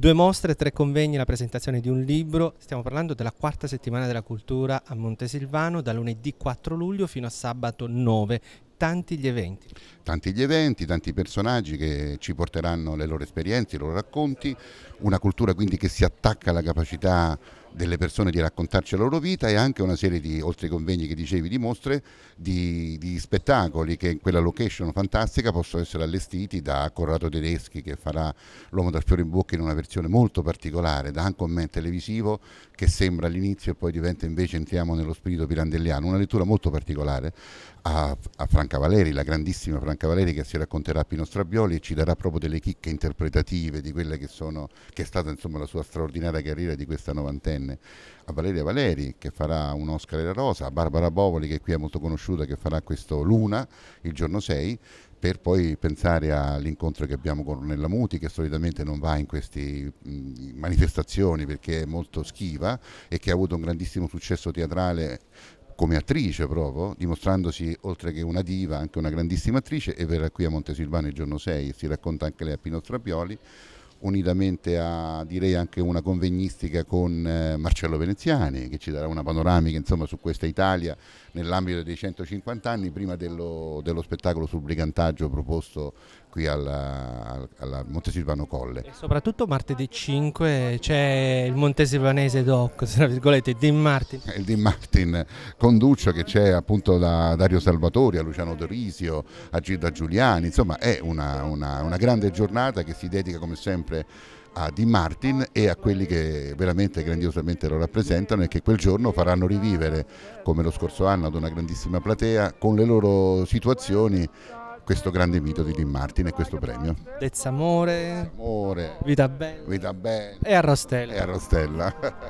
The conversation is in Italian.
Due mostre, tre convegni, la presentazione di un libro. Stiamo parlando della quarta settimana della cultura a Montesilvano, da lunedì 4 luglio fino a sabato 9 tanti gli eventi. Tanti gli eventi, tanti personaggi che ci porteranno le loro esperienze, i loro racconti, una cultura quindi che si attacca alla capacità delle persone di raccontarci la loro vita e anche una serie di, oltre ai convegni che dicevi, di mostre, di, di spettacoli che in quella location fantastica possono essere allestiti da Corrado Tedeschi che farà L'uomo dal fiore in bocca in una versione molto particolare, da anche un men televisivo che sembra all'inizio e poi diventa invece entriamo nello spirito pirandelliano, una lettura molto particolare a, a Franca Valeri, la grandissima Franca Valeri che si racconterà a Pino Strabioli e ci darà proprio delle chicche interpretative di quella che, sono, che è stata insomma la sua straordinaria carriera di questa novantena ventenne, a Valeria Valeri che farà un Oscar e la Rosa, a Barbara Bovoli che qui è molto conosciuta che farà questo Luna il giorno 6 per poi pensare all'incontro che abbiamo con Ornella Muti che solitamente non va in queste mm, manifestazioni perché è molto schiva e che ha avuto un grandissimo successo teatrale come attrice proprio, dimostrandosi oltre che una diva anche una grandissima attrice e verrà qui a Montesilvano il giorno 6 e si racconta anche lei a Pino Strapioli unitamente a direi anche una convegnistica con eh, Marcello Veneziani che ci darà una panoramica insomma, su questa Italia nell'ambito dei 150 anni prima dello, dello spettacolo sul brigantaggio proposto qui alla, alla Montesilvano Colle. E soprattutto martedì 5 c'è il Montesilvanese Doc, tra virgolette, Dean Martin. Il Dean Martin Conduccio che c'è appunto da Dario Salvatori a Luciano Dorisio, a Gilda Giuliani, insomma è una, una, una grande giornata che si dedica come sempre a Di Martin e a quelli che veramente grandiosamente lo rappresentano e che quel giorno faranno rivivere, come lo scorso anno ad una grandissima platea, con le loro situazioni questo grande mito di Dean Martin e questo premio. Dezzamore, Dezzamore Vita Bella, Vita Bella e Arrostella. E Arrostella.